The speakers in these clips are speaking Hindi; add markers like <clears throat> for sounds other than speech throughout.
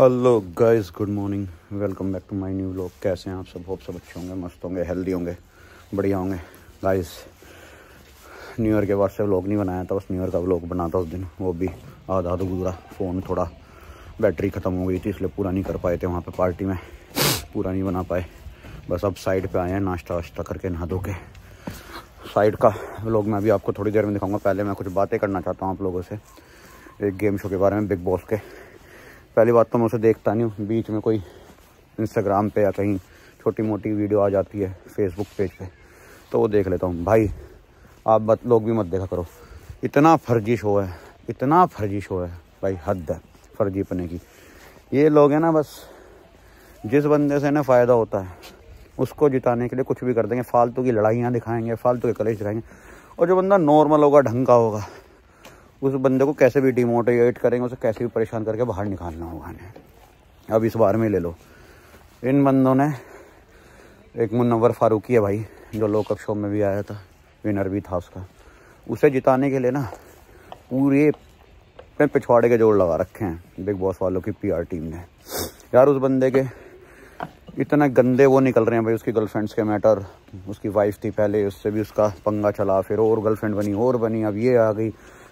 hello guys good morning welcome back to my new vlog कैसे हैं आप सब होप सब अच्छे होंगे मस्त होंगे हेल्दी होंगे बढ़िया होंगे गाइस न्यू ईयर के बाद से व्लॉग नहीं बनाया था बस न्यू ईयर का व्लॉग बना था उस दिन वो भी आधा गुजरा फ़ोन थोड़ा बैटरी ख़त्म हो गई थी इसलिए पूरा नहीं कर पाए थे वहाँ पर पार्टी में पूरा नहीं बना पाए बस अब साइड पर आए हैं नाश्ता वाश्ता करके नहा धो के साइड का व्लॉग मैं अभी आपको थोड़ी देर में दिखाऊँगा पहले मैं कुछ बातें करना चाहता हूँ आप लोगों से एक गेम शो के बारे में बिग बॉस के पहली बात तो मैं उसे देखता नहीं हूँ बीच में कोई इंस्टाग्राम पे या कहीं छोटी मोटी वीडियो आ जाती है फेसबुक पेज पे तो वो देख लेता हूँ भाई आप बत, लोग भी मत देखा करो इतना फर्जी शो है इतना फर्जी शो है भाई हद है फर्जी पने की ये लोग हैं ना बस जिस बंदे से ना फ़ायदा होता है उसको जिताने के लिए कुछ भी कर देंगे फालतू की लड़ाइयाँ दिखाएंगे फालतू के कलेज दिखाएंगे और जो बंदा नॉर्मल होगा ढंग का होगा उस बंदे को कैसे भी डिमोटिवेट करेंगे उसे कैसे भी परेशान करके बाहर निकालना होगा ने अब इस बार में ले लो इन बंदों ने एक मुनवर फारूकी है भाई जो लोकअप शो में भी आया था विनर भी था उसका उसे जिताने के लिए ना पूरे पिछवाड़े के जोड़ लगा रखे हैं बिग बॉस वालों की पीआर टीम ने यार उस बंदे के इतने गंदे वो निकल रहे हैं भाई उसकी गर्लफ्रेंड्स के मैटर उसकी वाइफ थी पहले उससे भी उसका पंगा चला फिर और गर्लफ्रेंड बनी और बनी अब ये आ गई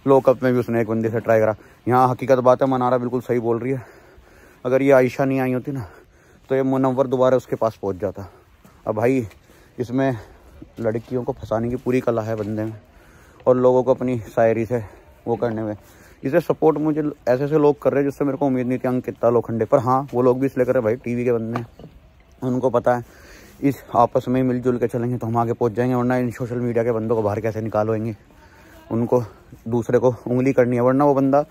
लो कप में भी उसने एक बंदे से ट्राई करा यहाँ हकीकत बात है मनारा बिल्कुल सही बोल रही है अगर ये आयशा नहीं आई होती ना तो ये मुनवर दोबारा उसके पास पहुँच जाता अब भाई इसमें लड़कियों को फंसाने की पूरी कला है बंदे में और लोगों को अपनी शायरी से वो करने में इसे सपोर्ट मुझे ऐसे ऐसे लोग कर रहे हैं जिससे मेरे को उम्मीद नहीं थी अंक कितना लोखंडे पर हाँ वो लोग भी इसलिए कर रहे हैं भाई टीवी के बंदे उनको पता है इस आपस में ही मिलजुल के चलेंगे तो हम आगे पहुंच जाएंगे वरना इन सोशल मीडिया के बंदों को बाहर कैसे निकालोएंगे उनको दूसरे को उंगली करनी है वरना वो बंदा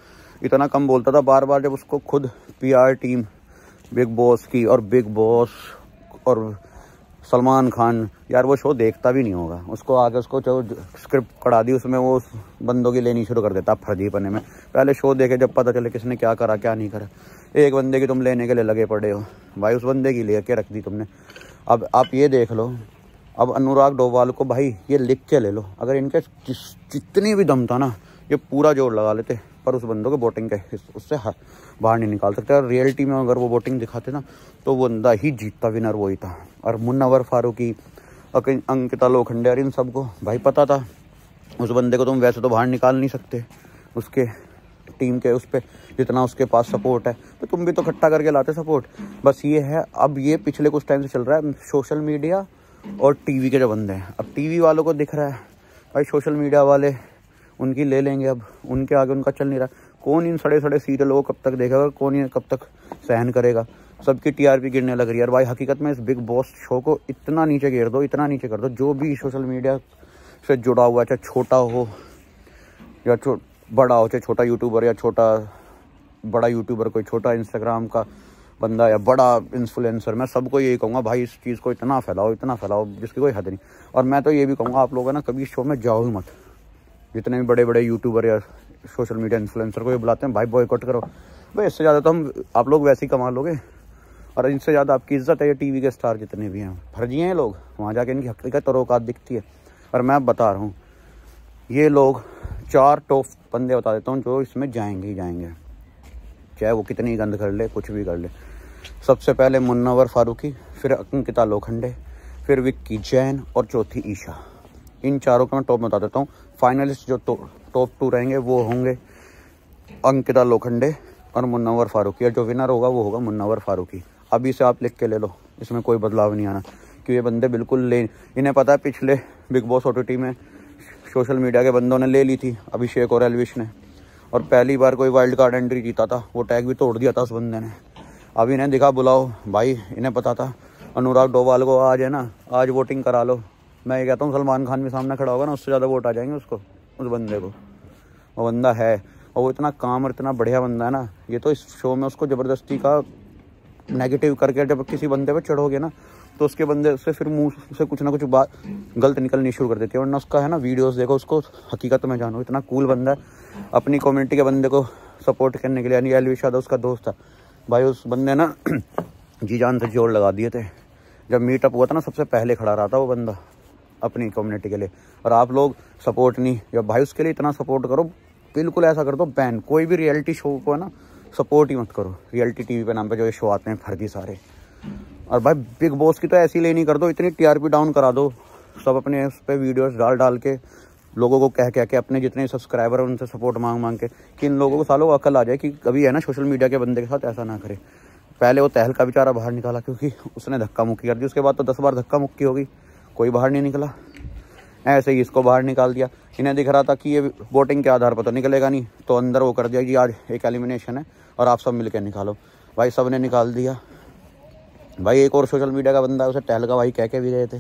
इतना कम बोलता था बार बार जब उसको खुद पीआर टीम बिग बॉस की और बिग बॉस और सलमान खान यार वो शो देखता भी नहीं होगा उसको आगे उसको जो स्क्रिप्ट करा दी उसमें वो उस बंदों की लेनी शुरू कर देता फर्जी पने में पहले शो देखे जब पता चले किसने क्या करा क्या नहीं करा एक बंदे की तुम लेने के लिए लगे पड़े हो भाई उस बंदे की ले के रख दी तुमने अब आप ये देख लो अब अनुराग डोवाल को भाई ये लिख के ले लो अगर इनके जितनी भी दम था ना ये पूरा जोर लगा लेते पर उस बंदों को बोटिंग के उससे बाहर नहीं निकाल सकते और रियलिटी में अगर वो बोटिंग दिखाते ना तो वो बंदा ही जीतता विनर वही था और मुन्नावर फारूकी अंकिता लोखंडे और इन सबको भाई पता था उस बंदे को तुम वैसे तो बाहर निकाल नहीं सकते उसके टीम के उस पर जितना उसके पास सपोर्ट है तो तुम भी तो इकट्ठा करके लाते सपोर्ट बस ये है अब ये पिछले कुछ टाइम से चल रहा है सोशल मीडिया और टीवी के जो बंदे हैं अब टीवी वालों को दिख रहा है भाई सोशल मीडिया वाले उनकी ले लेंगे अब उनके आगे उनका चल नहीं रहा कौन इन सड़े सड़े सीरियलों को कब तक देखेगा कौन ये कब तक सहन करेगा सबकी टीआरपी गिरने लग रही है और भाई हकीकत में इस बिग बॉस शो को इतना नीचे गिर दो इतना नीचे कर दो जो भी सोशल मीडिया से जुड़ा हुआ है चाहे छोटा हो या छो बड़ा हो चाहे छोटा यूट्यूबर या छोटा बड़ा यूट्यूबर कोई छोटा इंस्टाग्राम का बंदा या बड़ा इन्फ्लुएंसर मैं सबको यही कहूँगा भाई इस चीज़ को इतना फैलाओ इतना फैलाओ जिसकी कोई हद नहीं और मैं तो ये भी कहूँगा आप लोग ना कभी इस शो में जाओ ही मत जितने भी बड़े बड़े यूट्यूबर या सोशल मीडिया इन्फ्लुएंसर को ये बुलाते हैं भाई बॉयकॉट करो भाई इससे ज़्यादा तो हम आप लोग वैसे ही कमा लोगे और इनसे ज़्यादा आपकी इज्जत है ये टी के स्टार जितने भी हैं फर्जी हैं लोग वहाँ जाके इनकी हकीकत और औकात दिखती है और मैं बता रहा हूँ ये लोग चार टॉप बंदे बता देता हूँ जो इसमें जाएंगे ही जाएंगे चाहे वो कितनी गंद कर ले कुछ भी कर ले सबसे पहले मुन्नावर फारूकी फिर अंकिता लोखंडे फिर विक्की जैन और चौथी ईशा इन चारों का मैं टॉप बता देता हूँ फाइनलिस्ट जो तो, टॉप टू रहेंगे वो होंगे अंकिता लोखंडे और मुन्नावर फारूकी और जो विनर होगा वो होगा मुन्नावर फारूकी अभी से आप लिख के ले लो इसमें कोई बदलाव नहीं आना कि ये बंदे बिल्कुल ले इन्हें पता है पिछले बिग बॉस ओ में सोशल मीडिया के बंदों ने ले ली थी अभिषेक और एलविश ने और पहली बार कोई वाइल्ड कार्ड एंट्री जीता था वो टैग भी तोड़ दिया था उस बंदे ने अब इन्हें दिखा बुलाओ भाई इन्हें पता था अनुराग डोवाल को आज है ना आज वोटिंग करा लो मैं ये कहता हूँ सलमान खान भी सामने खड़ा होगा ना उससे ज़्यादा वोट आ जाएंगे उसको उस बंदे को वो बंदा है और वो इतना काम और इतना बढ़िया बंदा है ना ये तो इस शो में उसको ज़बरदस्ती का नेगेटिव करके जब किसी बंदे पर चढ़ोगे ना तो उसके बंदे उससे फिर मुँह से कुछ ना कुछ बात गलत निकलनी शुरू कर देती है वरना उसका है ना वीडियोस देखो उसको हकीकत में जानो इतना कूल बंदा है अपनी कम्युनिटी के बंदे को सपोर्ट करने के लिए यानी एलवी शादा उसका दोस्त था भाई उस बंदे ना <clears throat> जी जान से जोर लगा दिए थे जब मीटअप हुआ था ना सबसे पहले खड़ा रहा था वो बंदा अपनी कम्युनिटी के लिए और आप लोग सपोर्ट नहीं जब भाई उसके लिए इतना सपोर्ट करो बिल्कुल ऐसा कर दो बैन कोई भी रियलिटी शो को है ना सपोर्ट ही मत करो रियलिटी टीवी पे नाम पे जो ये शो आते हैं फर्जी सारे और भाई बिग बॉस की तो ऐसी लेनी कर दो इतनी टीआरपी डाउन करा दो सब अपने उस पर वीडियोस डाल डाल के लोगों को कह कह के अपने जितने सब्सक्राइबर हैं उनसे सपोर्ट मांग मांग के कि इन लोगों को सालों अकल आ जाए कि कभी है ना सोशल मीडिया के बंदे के साथ ऐसा ना करे पहले वो तहल का बेचारा बाहर निकाला क्योंकि उसने धक्का मुक्की कर दी उसके बाद तो दस बार धक्का मुक्की होगी कोई बाहर नहीं निकला ऐसे ही इसको बाहर निकाल दिया इन्हें दिख रहा था कि ये वोटिंग के आधार पर तो निकलेगा नहीं तो अंदर वो कर दिया कि आज एक एलिमिनेशन है और आप सब मिलकर निकालो भाई सब ने निकाल दिया भाई एक और सोशल मीडिया का बंदा उसे टहलका भाई कह के भी गए थे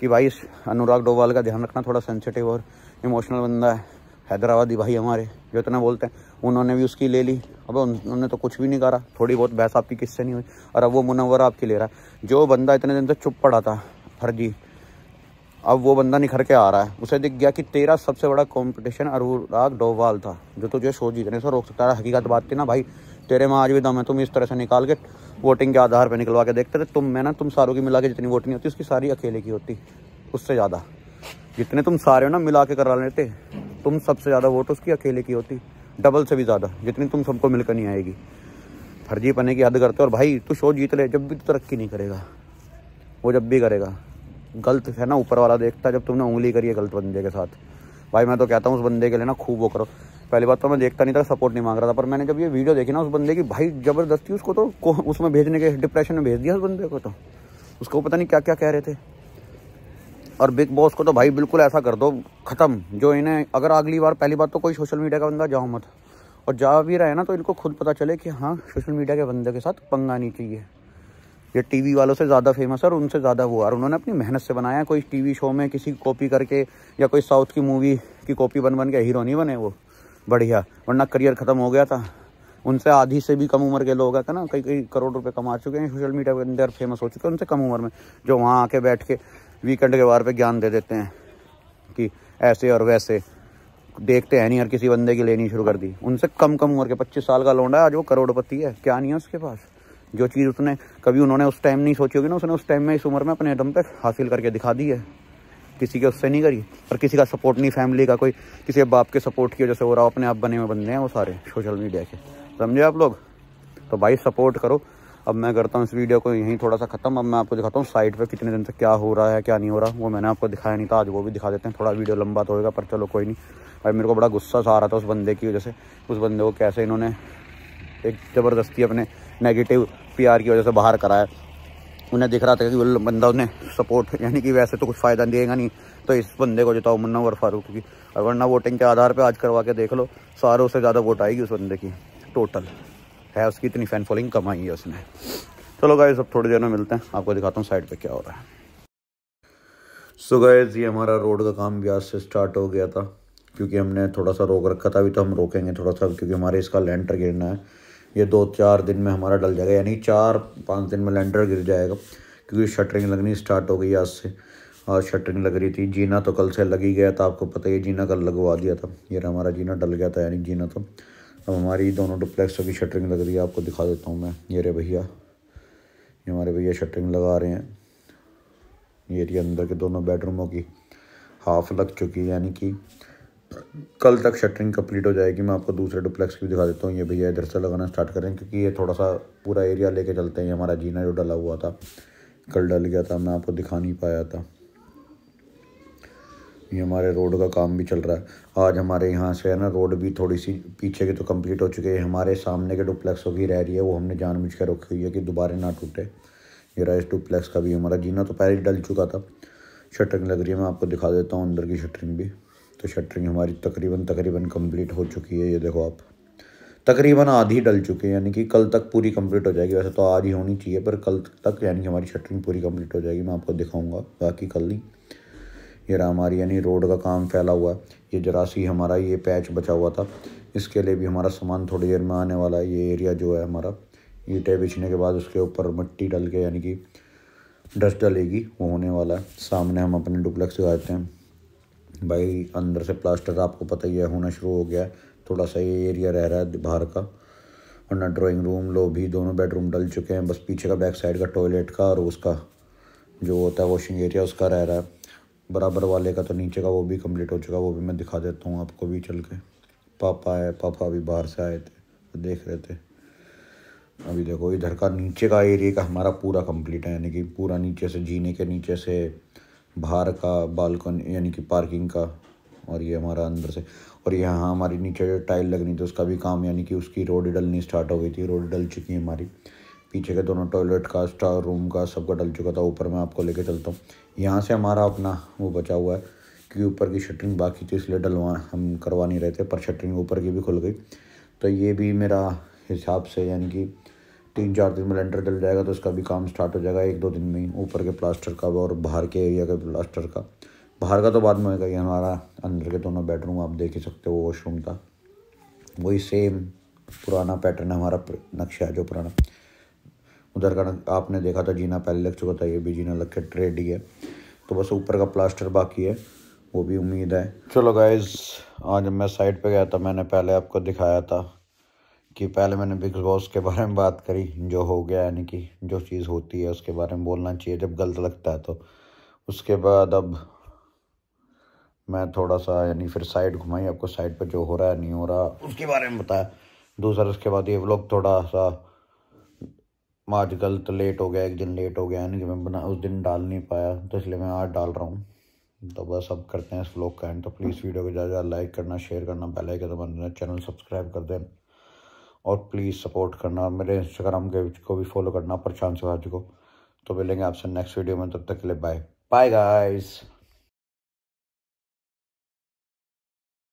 कि भाई अनुराग डोवाल का ध्यान रखना थोड़ा सेंसिटिव और इमोशनल बंदा है हैदराबादी भाई हमारे जो इतना बोलते हैं उन्होंने भी उसकी ले ली अब उन्होंने तो कुछ भी नहीं करा थोड़ी बहुत बहस आपकी किससे नहीं हुई और अब वो मुनवर आपकी ले रहा है जो बंदा इतने दिन से चुप पड़ा था फर्जी अब वो बंदा निखर के आ रहा है उसे दिख गया कि तेरा सबसे बड़ा कॉम्पिटिशन अनुराग डोवाल था जो तुझे शो जीतने से रोक सकता है हकीकत बात थी ना भाई तेरे में आज भी दम है तुम इस तरह से निकाल के वोटिंग के आधार पर निकलवा के देखते थे तुम मैं ना तुम सारों की मिला के जितनी वोटिंग होती उसकी सारी अकेले की होती उससे ज़्यादा जितने तुम सारे हो ना मिला के करा लेते तुम सबसे ज़्यादा वोट उसकी अकेले की होती डबल से भी ज़्यादा जितनी तुम सबको मिलकर नहीं आएगी फर्जी पने की हद करते और भाई तू शो जीत ले जब भी तू तरक्की नहीं करेगा वो जब भी करेगा गलत है ना ऊपर वाला देखता है जब तुमने उंगली करी है गलत बंदे के साथ भाई मैं तो कहता हूँ उस बंदे के लिए ना खूब वो करो पहली बात तो मैं देखता नहीं था सपोर्ट नहीं मांग रहा था पर मैंने जब ये वीडियो देखी ना उस बंदे की भाई ज़बरदस्ती उसको तो को उसमें भेजने के डिप्रेशन में भेज दिया उस बंदे को तो उसको पता नहीं क्या क्या कह रहे थे और बिग बॉस को तो भाई बिल्कुल ऐसा कर दो ख़त्म जो इन्हें अगर अगली बार पहली बार तो कोई सोशल मीडिया का बंदा जाओ मत और जा भी रहे ना तो इनको खुद पता चले कि हाँ सोशल मीडिया के बंदे के साथ पंगा नहीं चाहिए ये टीवी वालों से ज़्यादा फेमस है और उनसे ज़्यादा हुआ और उन्होंने अपनी मेहनत से बनाया कोई टीवी शो में किसी की कॉपी करके या कोई साउथ की मूवी की कॉपी बन बन के हीरो नहीं बने वो बढ़िया वरना करियर ख़त्म हो गया था उनसे आधी से भी कम उम्र के लोग हैं ना कई कई करोड़ रुपए कमा चुके हैं सोशल मीडिया के अंदर फेमस हो चुके हैं उनसे कम उम्र में जो वहाँ आके बैठ के वीकेंड के बार पे ज्ञान दे देते हैं कि ऐसे और वैसे देखते हैं नहीं हर किसी बंदे की लेनी शुरू कर दी उनसे कम कम उम्र के पच्चीस साल का लौंडा है आज वो करोड़पति है क्या नहीं है उसके पास जो चीज़ उसने कभी उन्होंने उस टाइम नहीं सोची होगी ना उसने उस टाइम में इस उम्र में अपने दम पर हासिल करके दिखा दी है किसी के उससे नहीं करिए और किसी का सपोर्ट नहीं फैमिली का कोई किसी के बाप के सपोर्ट की वजह से हो रहा हो अपने आप बने हुए बंदे हैं वो सारे सोशल मीडिया के समझे आप लोग तो भाई सपोर्ट करो अब मैं करता हूँ इस वीडियो को यहीं थोड़ा सा ख़त्म अब मैं आपको दिखाता हूँ साइड पर कितने दिन से क्या हो रहा है क्या नहीं हो रहा वो मैंने आपको दिखाया नहीं था आज वो भी दिखा देते हैं थोड़ा वीडियो लंबा तो होगा पर चलो कोई नहीं भाई मेरे को बड़ा गुस्सा सा आ रहा था उस बंदे की वजह से उस बंदे को कैसे इन्होंने एक ज़बरदस्ती अपने नेगेटिव पीआर की वजह से बाहर कराया उन्हें दिख रहा था कि वो बंदा उन्हें सपोर्ट यानी कि वैसे तो कुछ फ़ायदा देगा नहीं तो इस बंदे को जताओ मुन्ना और फारूक की और वरना वोटिंग के आधार पर आज करवा के देख लो सारों से ज़्यादा वोट आएगी उस बंदे की टोटल है उसकी इतनी फ़ैन फॉलोइंग कमाई है उसने चलो गाइज अब थोड़ी देर में मिलते हैं आपको दिखाता हूँ साइड पर क्या हो रहा है सो so ये हमारा रोड का काम भी आज से स्टार्ट हो गया था क्योंकि हमने थोड़ा सा रोक रखा था अभी तो हम रोकेंगे थोड़ा सा क्योंकि हमारे इसका लेंटर गिरना है ये दो चार दिन में हमारा डल जाएगा यानी चार पाँच दिन में लेंडर गिर जाएगा क्योंकि शटरिंग लगनी स्टार्ट हो गई आज से आज शटरिंग लग रही थी जीना तो कल से लग ही गया था आपको पता ही जीना कल लगवा दिया था ये हमारा जीना डल गया था यानी जीना तो अब हमारी दोनों डुप्लेक्स की शटरिंग लग रही है आपको दिखा देता हूँ मैं ये रे भैया ये हमारे भैया शटरिंग लगा रहे हैं ये रही अंदर के दोनों बेडरूमों की हाफ लग चुकी है यानी कि कल तक शटरिंग कंप्लीट हो जाएगी मैं आपको दूसरे डुप्लेक्स की भी दिखा देता हूँ ये भैया इधर से लगाना स्टार्ट करें क्योंकि ये थोड़ा सा पूरा एरिया लेके चलते हैं हमारा जीना जो डला हुआ था कल डल गया था मैं आपको दिखा नहीं पाया था ये हमारे रोड का काम भी चल रहा है आज हमारे यहाँ से है ना रोड भी थोड़ी सी पीछे की तो कंप्लीट हो चुकी है हमारे सामने के डुप्लेक्सों की रह रही है वो हमने जानबूझ के रखी हुई है कि दोबारा ना टूटे ये इस डुप्लेक्स का भी हमारा जीना तो पहले डल चुका था शटरिंग लग रही है मैं आपको दिखा देता हूँ अंदर की शटरिंग भी तो शटरिंग हमारी तकरीबन तकरीबन कंप्लीट हो चुकी है ये देखो आप तकरीबन आधी डल चुकी है यानी कि कल तक पूरी कंप्लीट हो जाएगी वैसे तो आज ही होनी चाहिए पर कल तक यानी कि हमारी शटरिंग पूरी कंप्लीट हो जाएगी मैं आपको दिखाऊंगा बाकी कल नहीं ये रहा हमारी यानी रोड का काम फैला हुआ है ये जरा सी हमारा ये पैच बचा हुआ था इसके लिए भी हमारा सामान थोड़ी देर में आने वाला है ये एरिया जो है हमारा ईंटें बिछने के बाद उसके ऊपर मिट्टी डल के यानी कि डस्ट डलेगी वो होने वाला है सामने हम अपने डुप्लेक्स लगाते हैं भाई अंदर से प्लास्टर आपको पता ही है होना शुरू हो गया है थोड़ा सा ये एरिया रह रहा है बाहर का वरना ड्राइंग रूम लोभी दोनों बेडरूम डल चुके हैं बस पीछे का बैक साइड का टॉयलेट का और उसका जो होता है वॉशिंग एरिया उसका रह रहा है बराबर वाले का तो नीचे का वो भी कम्प्लीट हो चुका वो भी मैं दिखा देता हूँ आपको भी चल के पापा है पापा अभी बाहर से आए थे देख रहे थे अभी देखो इधर का नीचे का एरिया का हमारा पूरा कंप्लीट है यानी कि पूरा नीचे से जीने के नीचे से बाहर का बालकन यानी कि पार्किंग का और ये हमारा अंदर से और यहाँ हमारी नीचे जो टाइल लगनी थी उसका भी काम यानी कि उसकी रोड डलनी स्टार्ट हो गई थी रोड डल चुकी है हमारी पीछे के दोनों टॉयलेट का स्टार रूम का सबका डल चुका था ऊपर मैं आपको लेके चलता हूँ यहाँ से हमारा अपना वो बचा हुआ है क्योंकि ऊपर की शटरिंग बाकी थी इसलिए डलवा हम करवा नहीं रहे थे पर शटरिंग ऊपर की भी खुल गई तो ये भी मेरा हिसाब से यानी कि तीन चार दिन में लेंटर डल जाएगा तो इसका भी काम स्टार्ट हो जाएगा एक दो दिन में ऊपर के प्लास्टर का और बाहर के एरिया का प्लास्टर का बाहर का तो बाद में होगा ये हमारा अंदर के दोनों बेडरूम आप देख ही सकते हो वॉशरूम था वही सेम पुराना पैटर्न है हमारा नक्शा है जो पुराना उधर का आपने देखा था जीना पहले लग चुका था ये भी जीना लग के ट्रेड ही है तो बस ऊपर का प्लास्टर बाकी है वो भी उम्मीद है चलो गाइज आज मैं साइड पे गया था मैंने पहले आपको दिखाया था कि पहले मैंने बिग बॉस के बारे में बात करी जो हो गया यानी कि जो चीज़ होती है उसके बारे में बोलना चाहिए जब गलत लगता है तो उसके बाद अब मैं थोड़ा सा यानी फिर साइड घुमाई आपको साइड पर जो हो रहा है नहीं हो रहा उसके बारे में बताया दूसरा उसके बाद ये व्लॉग थोड़ा सा आज गलत लेट हो गया एक दिन लेट हो गया यानी कि मैं बना उस दिन डाल नहीं पाया तो इसलिए मैं आज डाल रहा हूँ तो बस अब करते हैं इस व्लॉग का एंड तो प्लीज़ वीडियो को ज़्यादा लाइक करना शेयर करना पहले के दबाना चैनल सब्सक्राइब कर देना और प्लीज़ सपोर्ट करना मेरे इंस्टाग्राम के को भी फॉलो करना प्रशांत सिवाजी को तो मिलेंगे आपसे नेक्स्ट वीडियो में तब तक के लिए बाय बाय गाइस